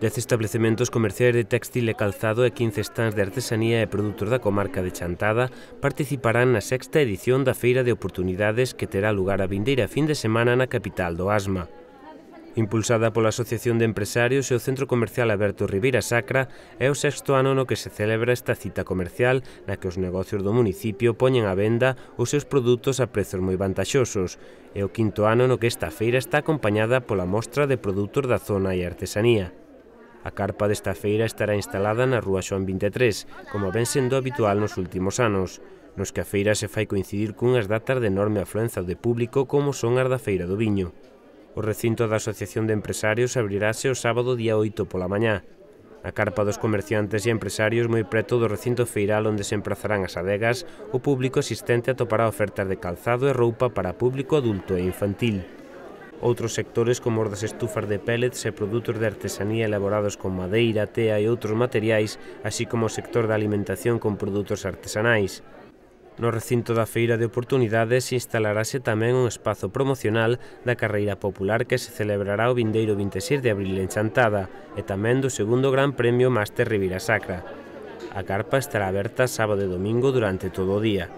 10 establecementos comerciais de textil e calzado e 15 stands de artesanía e produtos da comarca de Chantada participarán na sexta edición da Feira de Oportunidades que terá lugar a vindeira fin de semana na capital do Asma. Impulsada pola Asociación de Empresarios e o Centro Comercial Aberto Ribeira Sacra, é o sexto ano no que se celebra esta cita comercial na que os negocios do municipio poñen á venda os seus produtos a prezos moi vantaxosos. É o quinto ano no que esta feira está acompañada pola mostra de produtos da zona e artesanía. A carpa desta feira estará instalada na Rúa Xoan 23, como ven sendo habitual nos últimos anos, nos que a feira se fai coincidir cunhas datas de enorme afluenza de público como son as da Feira do Viño. O recinto da Asociación de Empresarios abrirase o sábado día 8 pola mañá. A carpa dos comerciantes e empresarios moi preto do recinto feiral onde se emprazarán as adegas, o público asistente atopará ofertas de calzado e roupa para público adulto e infantil. Outros sectores como os das estufas de pellets e produtos de artesanía elaborados con madeira, tea e outros materiais, así como o sector da alimentación con produtos artesanais. No recinto da Feira de Oportunidades instalarase tamén un espazo promocional da carreira popular que se celebrará o vindeiro 26 de abril en Chantada e tamén do segundo Gran Premio Máster Rivira Sacra. A carpa estará aberta sábado e domingo durante todo o día.